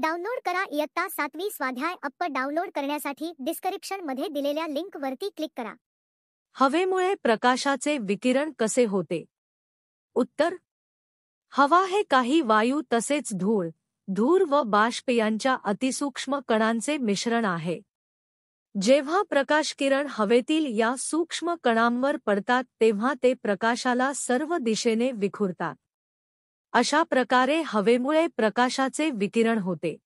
download करा इयत्ता सातवी स्वाध्याय अप्प डाउनलोड करण्यासाठी मध्ये दिलेल्या लिंकवरती क्लिक करा हवेमुळे प्रकाशाचे विकिरण कसे होते उत्तर हवा हे काही वायू तसेच धूळ धूर व बाष्प यांच्या अतिसूक्ष्म कणांचे मिश्रण आहे जेव्हा प्रकाश किरण हवेतील या सूक्ष्म कणांवर पडतात तेव्हा ते प्रकाशाला सर्व दिशेने विखुरतात अशा प्रकारे हवेमुळे प्रकाशाचे विकिरण होते